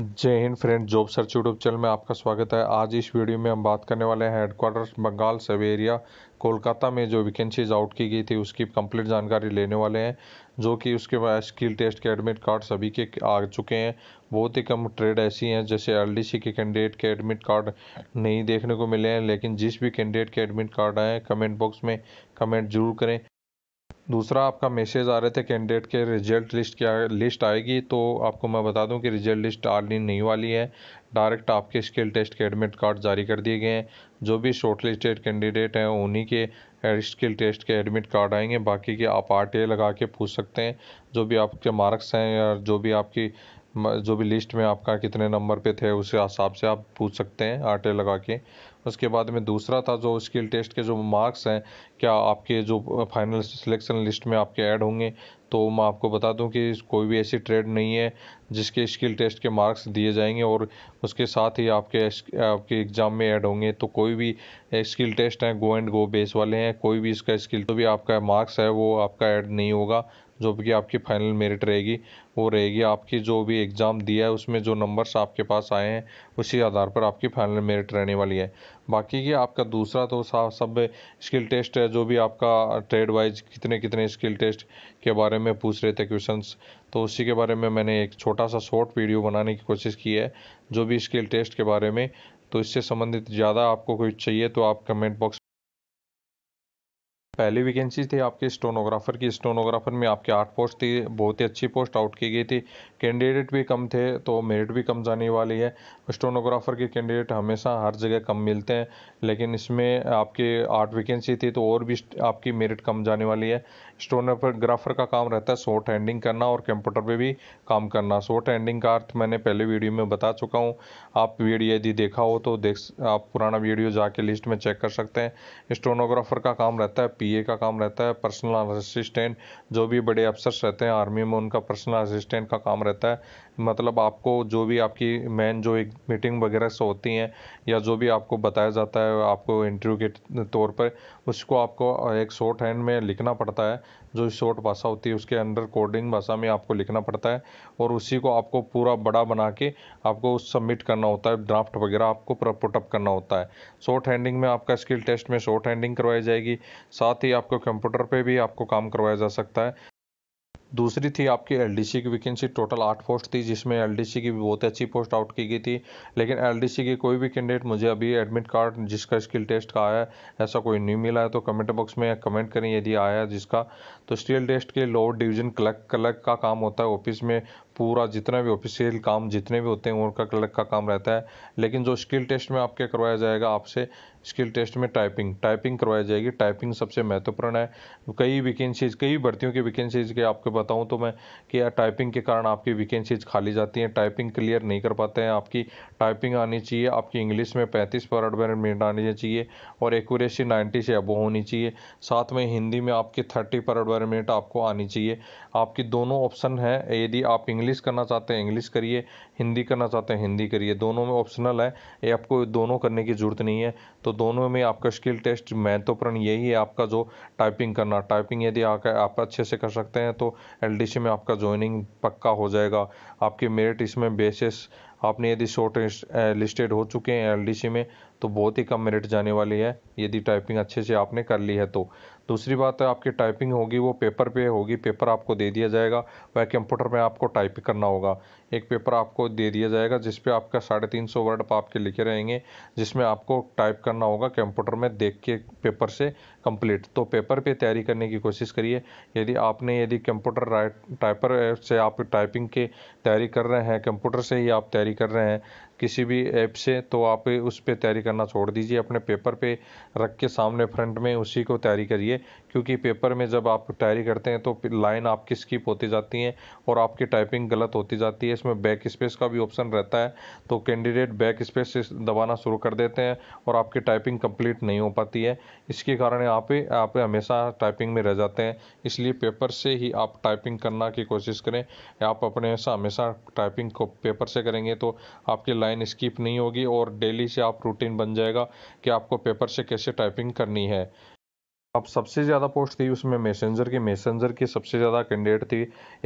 जय हिंद friend job search YouTube channel में आपका स्वागत है आज इस वीडियो में हम बात करने वाले हैं हेडक्वार्टर्स बंगाल सवेरिया कोलकाता में जो वैकेंसीज आउट की गई थी उसकी कंप्लीट जानकारी लेने वाले हैं जो कि उसके बाद स्किल टेस्ट के एडमिट कार्ड सभी के आ चुके हैं बहुत ही कम ट्रेड ऐसी हैं जैसे एलडीसी के कैंडिडेट के एडमिट कार्ड नहीं देखने को मिले हैं लेकिन जिस भी कैंडिडेट के एडमिट कार्ड आए कमेंट बॉक्स में कमेंट जरूर करें दूसरा आपका मैसेज आ रहे थे कैंडिडेट के रिजल्ट लिस्ट क्या लिस्ट आएगी तो आपको मैं बता दूं कि रिजल्ट लिस्ट आनी नहीं वाली है डायरेक्ट आपके स्किल टेस्ट के एडमिट कार्ड जारी कर दिए गए हैं जो भी शॉर्ट लिस्टेड कैंडिडेट हैं उन्हीं के स्किल टेस्ट के एडमिट कार्ड आएंगे बाकी के आप आर लगा के पूछ सकते हैं जो भी आपके मार्क्स हैं या जो भी आपकी जो भी लिस्ट में आपका कितने नंबर पे थे उस हिसाब से आप पूछ सकते हैं आटे लगा के उसके बाद में दूसरा था जो स्किल टेस्ट के जो मार्क्स हैं क्या आपके जो फाइनल सिलेक्शन लिस्ट में आपके ऐड होंगे तो मैं आपको बता दूं कि कोई भी ऐसी ट्रेड नहीं है जिसके स्किल टेस्ट के मार्क्स दिए जाएंगे और उसके साथ ही आपके आपके एग्ज़ाम में ऐड होंगे तो कोई भी स्किल टेस्ट हैं गो एंड गो बेस वाले हैं कोई भी इसका स्किल तो भी आपका मार्क्स है वो आपका ऐड नहीं होगा जो भी आपकी फाइनल मेरिट रहेगी वो रहेगी आपकी जो भी एग्ज़ाम दिया है उसमें जो नंबर्स आपके पास आए हैं उसी आधार पर आपकी फाइनल मेरिट रहने वाली है बाकी ये आपका दूसरा तो सब स्किल टेस्ट है जो भी आपका ट्रेड वाइज कितने कितने स्किल टेस्ट के बारे में पूछ रहे थे क्वेश्चंस तो उसी के बारे में मैंने एक छोटा सा शॉर्ट वीडियो बनाने की कोशिश की है जो भी स्किल टेस्ट के बारे में तो इससे संबंधित ज़्यादा आपको कोई चाहिए तो आप कमेंट बॉक्स पहली वैकेंसी थी आपके स्टोनोग्राफर की स्टोनोग्राफर में आपके आठ पोस्ट थी बहुत ही अच्छी पोस्ट आउट की गई थी कैंडिडेट भी कम थे तो मेरिट भी कम जाने वाली है स्टोनोग्राफर के कैंडिडेट हमेशा हर जगह कम मिलते हैं लेकिन इसमें आपके आठ वैकेंसी थी तो और भी आपकी मेरिट कम जाने वाली है स्टोनोग्राफर का काम रहता है शॉर्ट हैंडिंग करना और कंप्यूटर पे भी काम करना शॉर्ट हैंडिंग का अर्थ मैंने पहले वीडियो में बता चुका हूँ आप वीडियो यदि देखा हो तो देख आप पुराना वीडियो जाके लिस्ट में चेक कर सकते हैं स्टोनोग्राफर का काम रहता है पी का काम रहता है पर्सनल असिस्टेंट जो भी बड़े अफसर रहते हैं आर्मी में उनका पर्सनल असिस्टेंट का काम रहता है मतलब आपको जो भी आपकी मेन जो एक मीटिंग वगैरह से होती हैं या जो भी आपको बताया जाता है आपको इंटरव्यू के तौर पर उसको आपको एक शॉर्ट हैंड में लिखना पड़ता है जो शॉर्ट भाषा होती है उसके अंडर कोडिंग भाषा में आपको लिखना पड़ता है और उसी को आपको पूरा बड़ा बना के आपको सबमिट करना होता है ड्राफ्ट वगैरह आपको पुटअप करना होता है शॉर्ट हैंडिंग में आपका स्किल टेस्ट में शॉर्ट हैंडिंग करवाई जाएगी साथ ही आपको कंप्यूटर पर भी आपको काम करवाया जा सकता है दूसरी थी आपकी एल की वैकेंसी टोटल आठ पोस्ट थी जिसमें एल की भी बहुत अच्छी पोस्ट आउट की गई थी लेकिन एलडीसी की कोई भी कैंडिडेट मुझे अभी एडमिट कार्ड जिसका स्किल टेस्ट का आया है ऐसा कोई नहीं मिला है तो कमेंट बॉक्स में कमेंट करें यदि आया है जिसका तो स्किल टेस्ट के लोअर डिवीजन क्लर्क क्लर्क का काम होता है ऑफिस में पूरा जितना भी ऑफिशियल काम जितने भी होते हैं उनका क्लर्क का काम रहता है लेकिन जो स्किल टेस्ट में आपके करवाया जाएगा आपसे स्किल टेस्ट में टाइपिंग टाइपिंग करवाई जाएगी टाइपिंग सबसे महत्वपूर्ण है कई वैकेंसीज कई भर्तियों की वैकेंसीज के आपको बताऊं तो मैं कि टाइपिंग के कारण आपकी वैकेंसीज खाली जाती हैं टाइपिंग क्लियर नहीं कर पाते हैं आपकी टाइपिंग आनी चाहिए आपकी इंग्लिश में पैंतीस पर मिनट आनी चाहिए और एकूरेसी नाइन्टी से अबो होनी चाहिए साथ में हिंदी में आपकी थर्टी पर मिनट आपको आनी चाहिए आपकी दोनों ऑप्शन है यदि आप इंग्लिश इंग्लिश करना चाहते हैं इंग्लिश करिए हिंदी करना चाहते हैं हिंदी करिए दोनों में ऑप्शनल है ये आपको दोनों करने की ज़रूरत नहीं है तो दोनों में आपका स्किल टेस्ट महत्वपूर्ण तो यही है आपका जो टाइपिंग करना टाइपिंग यदि आप अच्छे से कर सकते हैं तो एल में आपका ज्वाइनिंग पक्का हो जाएगा आपके मेरिट इसमें बेसिस आपने यदि शॉर्ट लिस्टेड हो चुके हैं एल में तो बहुत ही कम मिनट जाने वाली है यदि टाइपिंग अच्छे से आपने कर ली है तो दूसरी बात है आपकी टाइपिंग होगी वो पेपर पे होगी पेपर आपको दे दिया जाएगा वह कंप्यूटर में आपको टाइप करना होगा एक पेपर आपको दे दिया जाएगा जिस पे आपका साढ़े तीन सौ वर्ड आपके लिखे रहेंगे जिसमें आपको टाइप करना होगा कंप्यूटर में देख के पेपर से कंप्लीट तो पेपर पे तैयारी करने की कोशिश करिए यदि आपने यदि कंप्यूटर राइट टाइपर से आप टाइपिंग के तैयारी कर रहे हैं कंप्यूटर से ही आप तैयारी कर रहे हैं किसी भी ऐप से तो आप उस पर तैयारी करना छोड़ दीजिए अपने पेपर पे रख के सामने फ्रंट में उसी को तैयारी करिए क्योंकि पेपर में जब आप तैयारी करते हैं तो लाइन आपकी स्किप होती जाती हैं और आपकी टाइपिंग गलत होती जाती है इसमें बैक स्पेस का भी ऑप्शन रहता है तो कैंडिडेट बैक स्पेस से दबाना शुरू कर देते हैं और आपकी टाइपिंग कंप्लीट नहीं हो पाती है इसके कारण आप हमेशा टाइपिंग में रह जाते हैं इसलिए पेपर से ही आप टाइपिंग करना की कोशिश करें आप अपने हमेशा हमेशा टाइपिंग को पेपर से करेंगे तो आपकी लाइन लाइन स्किप नहीं होगी और डेली से आप रूटीन बन जाएगा कि आपको पेपर से कैसे टाइपिंग करनी है अब सबसे ज़्यादा पोस्ट थी उसमें मैसेंजर की मैसेंजर की सबसे ज़्यादा कैंडिडेट थी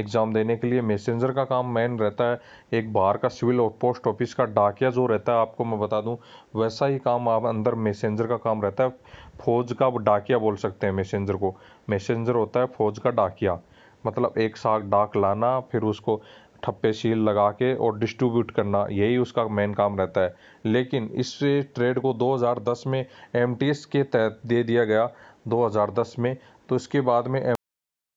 एग्ज़ाम देने के लिए मैसेंजर का काम मेन रहता है एक बाहर का सिविल और पोस्ट ऑफिस का डाकिया जो रहता है आपको मैं बता दूं वैसा ही काम आप अंदर मैसेंजर का काम रहता है फौज का डाकिया बोल सकते हैं मैसेंजर को मैसेंजर होता है फौज का डाकिया मतलब एक साथ डाक लाना फिर उसको ठप्पे सील लगा के और डिस्ट्रीब्यूट करना यही उसका मेन काम रहता है लेकिन इस ट्रेड को 2010 में एम के तहत दे दिया गया 2010 में तो इसके बाद में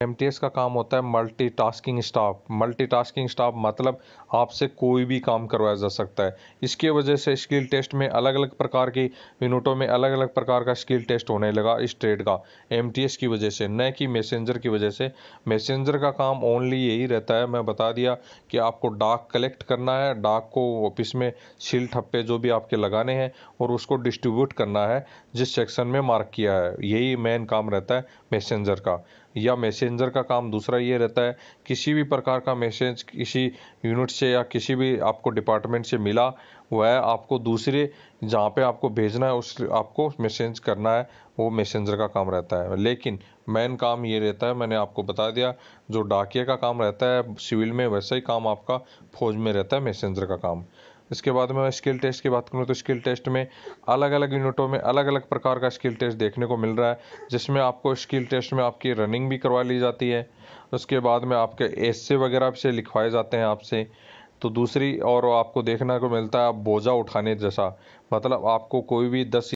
एम का काम होता है मल्टीटास्किंग स्टाफ मल्टीटास्किंग स्टाफ मतलब आपसे कोई भी काम करवाया जा सकता है इसके वजह से स्किल टेस्ट में अलग अलग प्रकार की यूनिटों में अलग अलग प्रकार का स्किल टेस्ट होने लगा इस ट्रेड का एम की वजह से न कि मैसेंजर की वजह से मैसेंजर का काम ओनली यही रहता है मैं बता दिया कि आपको डाक कलेक्ट करना है डाक को ऑफिस में सील ठप्पे जो भी आपके लगाने हैं और उसको डिस्ट्रीब्यूट करना है जिस सेक्शन में मार्क किया है यही मेन काम रहता है मैसेंजर का या मैसेंजर का काम दूसरा ये रहता है किसी भी प्रकार का मैसेज किसी यूनिट से या किसी भी आपको डिपार्टमेंट से मिला वह आपको दूसरे जहाँ पे आपको भेजना है उस आपको मैसेज करना है वो मैसेंजर का काम रहता है लेकिन मेन काम ये रहता है मैंने आपको बता दिया जो डाकिया का काम रहता है सिविल में वैसा ही काम आपका फौज में रहता है मैसेंजर का काम इसके बाद में स्किल टेस्ट की बात करूँ तो स्किल टेस्ट में अलग अलग यूनिटों में अलग अलग प्रकार का स्किल टेस्ट देखने को मिल रहा है जिसमें आपको स्किल टेस्ट में आपकी रनिंग भी करवा ली जाती है उसके बाद में आपके एस वगैरह से लिखवाए जाते हैं आपसे तो दूसरी और आपको देखने को मिलता है बोझा उठाने जैसा मतलब आपको कोई भी दस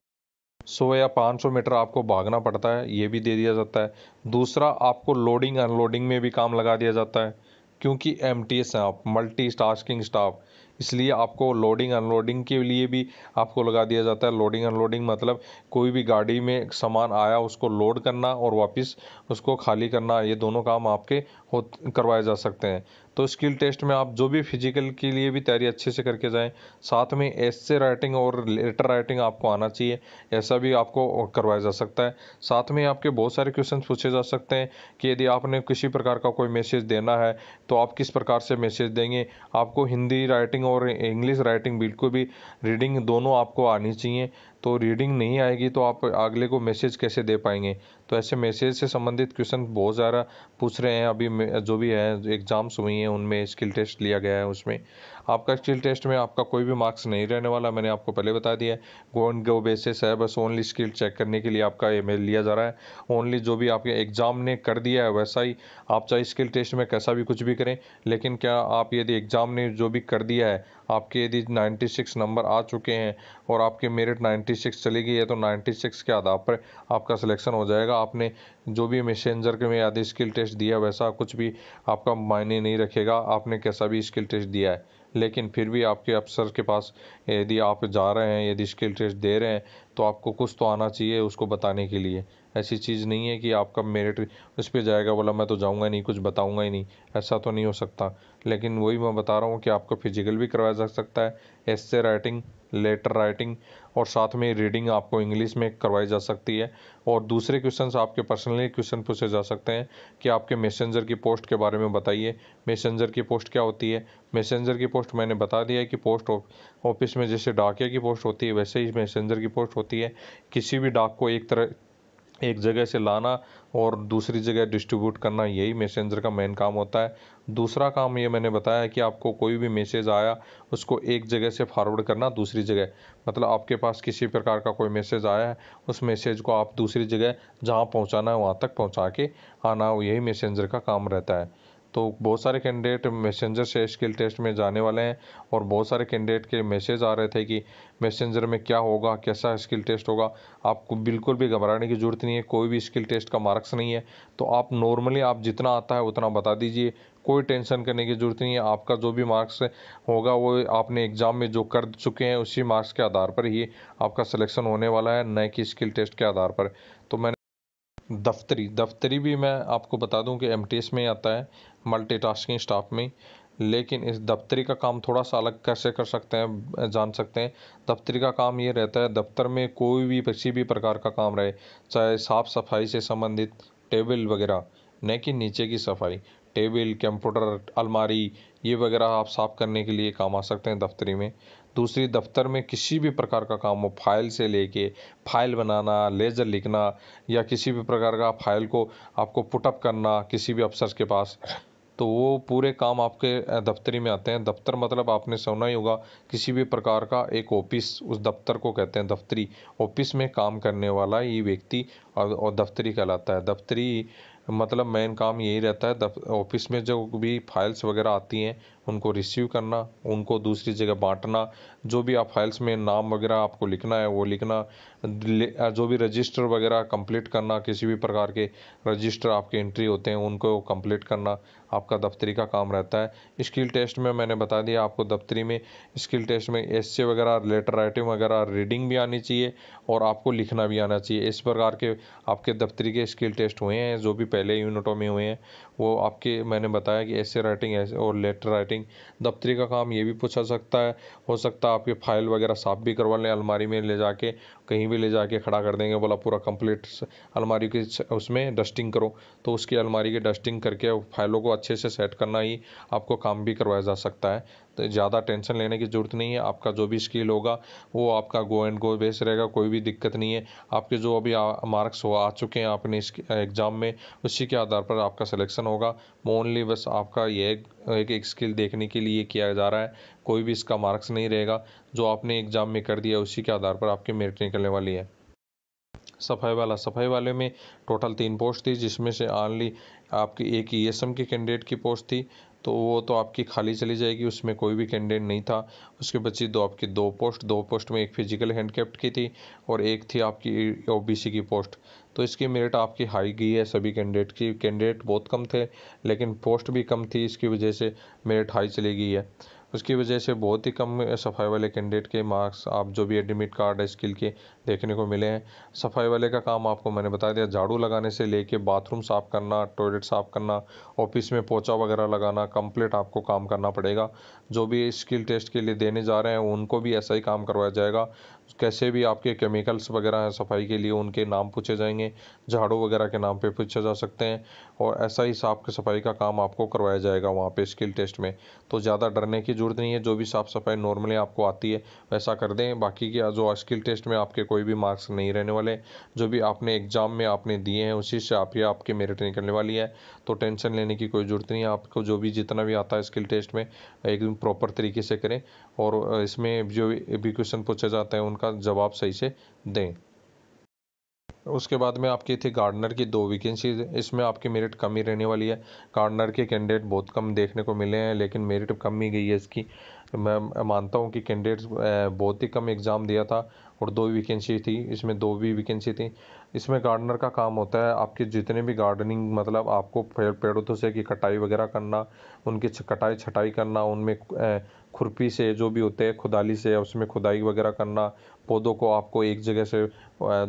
सौ या पाँच सौ मीटर आपको भागना पड़ता है ये भी दे दिया जाता है दूसरा आपको लोडिंग अनलोडिंग में भी काम लगा दिया जाता है क्योंकि एम टी एस हैं आप मल्टी टास्किंग स्टाफ इसलिए आपको लोडिंग अनलोडिंग के लिए भी आपको लगा दिया जाता है लोडिंग अनलोडिंग मतलब कोई भी गाड़ी में सामान आया उसको लोड करना और वापस उसको खाली करना ये दोनों काम आपके हो करवाए जा सकते हैं तो स्किल टेस्ट में आप जो भी फिजिकल के लिए भी तैयारी अच्छे से करके जाएं साथ में ऐसे राइटिंग और लेटर राइटिंग आपको आना चाहिए ऐसा भी आपको करवाया जा सकता है साथ में आपके बहुत सारे क्वेश्चन पूछे जा सकते हैं कि यदि आपने किसी प्रकार का कोई मैसेज देना है तो आप किस प्रकार से मैसेज देंगे आपको हिंदी राइटिंग और इंग्लिश राइटिंग बिल्कुल भी रीडिंग दोनों आपको आनी चाहिए तो रीडिंग नहीं आएगी तो आप अगले को मैसेज कैसे दे पाएंगे तो ऐसे मैसेज से संबंधित क्वेश्चन बहुत ज़्यादा पूछ रहे हैं अभी जो भी है एग्ज़ाम्स हुई हैं उनमें स्किल टेस्ट लिया गया है उसमें आपका स्किल टेस्ट में आपका कोई भी मार्क्स नहीं रहने वाला मैंने आपको पहले बता दिया है गो एंड गो बेसिस है बस ओनली स्किल चेक करने के लिए आपका ये मेल लिया जा रहा है ओनली जो भी आपके एग्ज़ाम ने कर दिया है वैसा ही आप चाहे स्किल टेस्ट में कैसा भी कुछ भी करें लेकिन क्या आप यदि एग्ज़ाम ने जो भी कर दिया है आपके यदि 96 नंबर आ चुके हैं और आपके मेरिट 96 चली गई है तो 96 के आधार पर आपका सिलेक्शन हो जाएगा आपने जो भी मैसेंजर के में यदि स्किल टेस्ट दिया वैसा कुछ भी आपका मायने नहीं रखेगा आपने कैसा भी स्किल टेस्ट दिया है लेकिन फिर भी आपके अफसर के पास यदि आप जा रहे हैं यदि स्किल टेस्ट दे रहे हैं तो आपको कुछ तो आना चाहिए उसको बताने के लिए ऐसी चीज़ नहीं है कि आपका मेरिट उस पर जाएगा बोला मैं तो जाऊंगा नहीं कुछ बताऊंगा ही नहीं ऐसा तो नहीं हो सकता लेकिन वही मैं बता रहा हूँ कि आपको फिजिकल भी करवाया जा सकता है ऐसे से राइटिंग लेटर राइटिंग और साथ में रीडिंग आपको इंग्लिश में करवाई जा सकती है और दूसरे क्वेश्चंस आपके पर्सनली क्वेश्चन पूछे जा सकते हैं कि आपके मैसेंजर की पोस्ट के बारे में बताइए मैसेंजर की पोस्ट क्या होती है मैसेंजर की पोस्ट मैंने बता दिया है कि पोस्ट ऑफिस में जैसे डाकिया की पोस्ट होती है वैसे ही मैसेंजर की पोस्ट होती है किसी भी डाक को एक तरह एक जगह से लाना और दूसरी जगह डिस्ट्रीब्यूट करना यही मैसेंजर का मेन काम होता है दूसरा काम ये मैंने बताया कि आपको कोई भी मैसेज आया उसको एक जगह से फॉरवर्ड करना दूसरी जगह मतलब आपके पास किसी प्रकार का कोई मैसेज आया है उस मैसेज को आप दूसरी जगह जहाँ पहुँचाना है वहाँ तक पहुँचा के आना यही मैसेंजर का काम रहता है तो बहुत सारे कैंडिडेट मैसेंजर से स्किल टेस्ट में जाने वाले हैं और बहुत सारे कैंडिडेट के मैसेज आ रहे थे कि मैसेंजर में क्या होगा कैसा स्किल टेस्ट होगा आपको बिल्कुल भी घबराने की ज़रूरत नहीं है कोई भी स्किल टेस्ट का मार्क्स नहीं है तो आप नॉर्मली आप जितना आता है उतना बता दीजिए कोई टेंशन करने की ज़रूरत नहीं है आपका जो भी मार्क्स होगा वो आपने एग्ज़ाम में जो कर चुके हैं उसी मार्क्स के आधार पर ही आपका सिलेक्शन होने वाला है न कि स्किल टेस्ट के आधार पर तो मैंने दफ्तरी दफ्तरी भी मैं आपको बता दूं कि एम में आता है मल्टीटास्किंग स्टाफ में लेकिन इस दफ्तरी का काम थोड़ा सा अलग कैसे कर सकते हैं जान सकते हैं दफ्तरी का काम ये रहता है दफ्तर में कोई भी किसी भी प्रकार का काम रहे चाहे साफ़ सफाई से संबंधित टेबल वगैरह न कि नीचे की सफाई टेबल कंप्यूटर अलमारी ये वगैरह आप साफ़ करने के लिए काम आ सकते हैं दफ्तरी में दूसरी दफ्तर में किसी भी प्रकार का काम हो फाइल से लेके फाइल बनाना लेज़र लिखना या किसी भी प्रकार का फाइल को आपको पुटअप करना किसी भी अफसर के पास तो वो पूरे काम आपके दफ्तरी में आते हैं दफ्तर मतलब आपने सुना ही होगा किसी भी प्रकार का एक ऑफिस उस दफ्तर को कहते हैं दफ्तरी ऑफिस में काम करने वाला ये व्यक्ति और, दफ्तरी कहलाता है दफ्तरी मतलब मेन काम यही रहता है ऑफिस में जो भी फाइल्स वगैरह आती हैं उनको रिसीव करना उनको दूसरी जगह बांटना जो भी आप फाइल्स में नाम वगैरह आपको लिखना है वो लिखना जो भी रजिस्टर वगैरह कंप्लीट करना किसी भी प्रकार के रजिस्टर आपके एंट्री होते हैं उनको कंप्लीट करना आपका दफ्तरी का काम रहता है स्किल टेस्ट में मैंने बता दिया आपको दफ्तरी में स्किल टेस्ट में एस वगैरह लेटर राइटिंग वगैरह रीडिंग भी आनी चाहिए और आपको लिखना भी आना चाहिए इस प्रकार के आपके दफ्तरी के स्किल टेस्ट हुए हैं जो भी पहले यूनिटों में हुए हैं वो आपके मैंने बताया कि ऐसे राइटिंग ऐसे और लेटर राइटिंग दफ्तरी का काम ये भी पूछा सकता है हो सकता है आपके फाइल वगैरह साफ भी करवा लें अलमारी में ले जाके कहीं भी ले जाके खड़ा कर देंगे बोला पूरा कंप्लीट अलमारी की उसमें डस्टिंग करो तो उसकी अलमारी की डस्टिंग करके फाइलों को अच्छे से सेट करना ही आपको काम भी करवाया जा सकता है ज़्यादा टेंशन लेने की ज़रूरत नहीं है आपका जो भी स्किल होगा वो आपका गो एंड गो बेस रहेगा कोई भी दिक्कत नहीं है आपके जो अभी मार्क्स हो आ चुके हैं आपने इस एग्ज़ाम में उसी के आधार पर आपका सिलेक्शन होगा मोनली बस आपका ये एक एक स्किल देखने के लिए किया जा रहा है कोई भी इसका मार्क्स नहीं रहेगा जो आपने एग्ज़ाम में कर दिया उसी के आधार पर आपकी मेरिट निकलने वाली है सफाई वाला सफाई वाले में टोटल तीन पोस्ट थी जिसमें से ऑनली आपकी एक ई एस एम के कैंडिडेट की पोस्ट थी तो वो तो आपकी खाली चली जाएगी उसमें कोई भी कैंडिडेट नहीं था उसके बची दो आपकी दो पोस्ट दो पोस्ट में एक फिजिकल हैंडकैप्ट की थी और एक थी आपकी ओबीसी की पोस्ट तो इसकी मेरिट आपकी हाई गई है सभी कैंडिडेट की कैंडिडेट बहुत कम थे लेकिन पोस्ट भी कम थी इसकी वजह से मेरिट हाई चली गई है उसकी वजह से बहुत ही कम सफाई वाले कैंडिडेट के मार्क्स आप जो भी एडमिट कार्ड है स्किल के देखने को मिले हैं सफाई वाले का काम आपको मैंने बता दिया झाड़ू लगाने से लेके बाथरूम साफ़ करना टॉयलेट साफ़ करना ऑफिस में पोचा वगैरह लगाना कंप्लीट आपको काम करना पड़ेगा जो भी स्किल टेस्ट के लिए देने जा रहे हैं उनको भी ऐसा ही काम करवाया जाएगा कैसे भी आपके केमिकल्स वगैरह हैं सफाई के लिए उनके नाम पूछे जाएंगे झाड़ू वगैरह के नाम पे पूछे जा सकते हैं और ऐसा ही साफ़ के सफाई का काम आपको करवाया जाएगा वहाँ पे स्किल टेस्ट में तो ज़्यादा डरने की ज़रूरत नहीं है जो भी साफ़ सफाई नॉर्मली आपको आती है वैसा कर दें बाकी की जो स्किल टेस्ट में आपके कोई कोई भी मार्क्स नहीं रहने वाले जो भी आपने एग्ज़ाम में आपने दिए हैं उसी से आप ही आपकी मेरिट निकलने वाली है तो टेंशन लेने की कोई ज़रूरत नहीं है आपको जो भी जितना भी आता है स्किल टेस्ट में एकदम प्रॉपर तरीके से करें और इसमें जो भी क्वेश्चन पूछे जाते हैं उनका जवाब सही से दें उसके बाद में आपकी थी गार्डनर की दो वैकेंसी इसमें आपकी मेरिट कम ही रहने वाली है गार्डनर के कैंडिडेट बहुत कम देखने को मिले हैं लेकिन मेरिट कम ही गई है इसकी मैं मानता हूं कि कैंडिडेट्स बहुत ही कम एग्ज़ाम दिया था और दो वैकेंसी थी इसमें दो भी वैकेंसी थी इसमें गार्डनर का काम होता है आपके जितने भी गार्डनिंग मतलब आपको पेड़ पेड़ों से की कटाई वगैरह करना उनकी कटाई छटाई करना उनमें खुरपी से जो भी होते हैं खुदाली से उसमें खुदाई वगैरह करना पौधों को आपको एक जगह से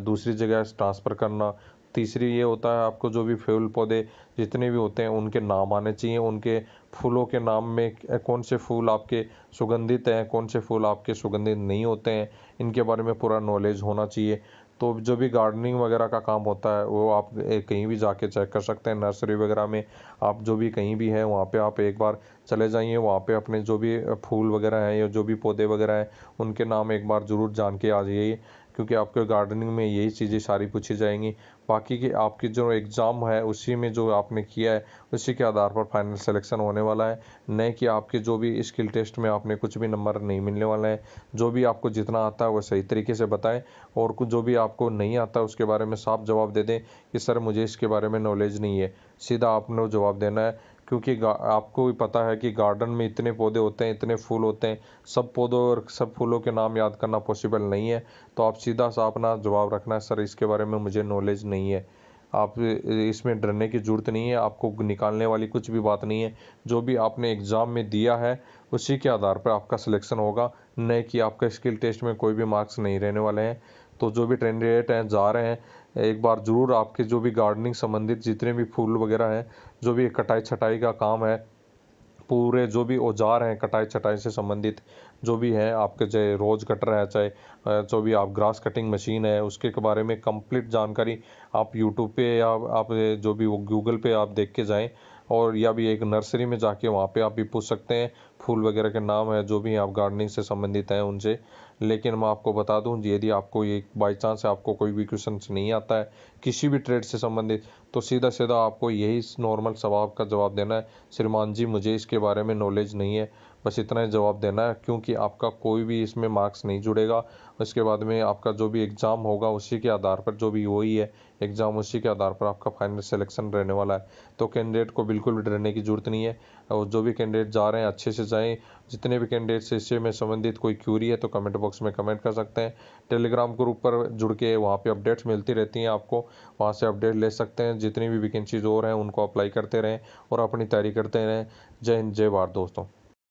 दूसरी जगह ट्रांसफ़र करना तीसरी ये होता है आपको जो भी फूल पौधे जितने भी होते हैं उनके नाम आने चाहिए उनके फूलों के नाम में कौन से फूल आपके सुगंधित हैं कौन से फूल आपके सुगंधित नहीं होते हैं इनके बारे में पूरा नॉलेज होना चाहिए तो जो भी गार्डनिंग वगैरह का काम होता है वो आप कहीं भी जाके चेक कर सकते हैं नर्सरी वगैरह में आप जो भी कहीं भी हैं वहाँ पे आप एक बार चले जाइए वहाँ पे अपने जो भी फूल वगैरह हैं या जो भी पौधे वगैरह हैं उनके नाम एक बार ज़रूर जान के आ जाइए क्योंकि आपके गार्डनिंग में यही चीज़ें सारी पूछी जाएंगी बाकी के आपकी जो एग्ज़ाम है उसी में जो आपने किया है उसी के आधार पर फाइनल सिलेक्शन होने वाला है न कि आपके जो भी स्किल टेस्ट में आपने कुछ भी नंबर नहीं मिलने वाला है जो भी आपको जितना आता है वो सही तरीके से बताएं और कुछ जो भी आपको नहीं आता उसके बारे में साफ जवाब दे दें कि सर मुझे इसके बारे में नॉलेज नहीं है सीधा आपने जवाब देना है क्योंकि आपको भी पता है कि गार्डन में इतने पौधे होते हैं इतने फूल होते हैं सब पौधों और सब फूलों के नाम याद करना पॉसिबल नहीं है तो आप सीधा सा अपना जवाब रखना है सर इसके बारे में मुझे नॉलेज नहीं है आप इसमें डरने की ज़रूरत नहीं है आपको निकालने वाली कुछ भी बात नहीं है जो भी आपने एग्ज़ाम में दिया है उसी के आधार पर आपका सिलेक्शन होगा न कि आपका स्किल टेस्ट में कोई भी मार्क्स नहीं रहने वाले हैं तो जो भी ट्रेंडिडेट हैं जा रहे हैं एक बार ज़रूर आपके जो भी गार्डनिंग संबंधित जितने भी फूल वगैरह हैं जो भी कटाई छटाई का काम है पूरे जो भी औजार हैं कटाई छटाई से संबंधित जो भी है आपके चाहे रोज कटर है चाहे जो भी आप ग्रास कटिंग मशीन है उसके के बारे में कंप्लीट जानकारी आप यूट्यूब पे या आप जो भी वो गूगल पे आप देख के जाएं और या भी एक नर्सरी में जाके वहाँ पे आप भी पूछ सकते हैं फूल वगैरह के नाम है जो भी आप गार्डनिंग से संबंधित हैं उनसे लेकिन मैं आपको बता दूं यदि आपको ये बाई चांस आपको कोई भी क्वेश्चन नहीं आता है किसी भी ट्रेड से संबंधित तो सीधा सीधा आपको यही नॉर्मल सवाल का जवाब देना है श्रीमान जी मुझे इसके बारे में नॉलेज नहीं है बस इतना ही जवाब देना है क्योंकि आपका कोई भी इसमें मार्क्स नहीं जुड़ेगा उसके बाद में आपका जो भी एग्ज़ाम होगा उसी के आधार पर जो भी ही है एग्ज़ाम उसी के आधार पर आपका फाइनल सिलेक्शन रहने वाला है तो कैंडिडेट को बिल्कुल भी डरने की ज़रूरत नहीं है और जो भी कैंडिडेट जा रहे हैं अच्छे से जाएँ जितने भी कैंडिडेट से इससे में संबंधित कोई क्यूरी है तो कमेंट बॉक्स में कमेंट कर सकते हैं टेलीग्राम ग्रुप पर जुड़ के वहाँ पर अपडेट्स मिलती रहती हैं आपको वहाँ से अपडेट ले सकते हैं जितनी भी वैकेंसीज और हैं उनको अप्लाई करते रहें और अपनी तैयारी करते रहें जय हिंद जय भारत दोस्तों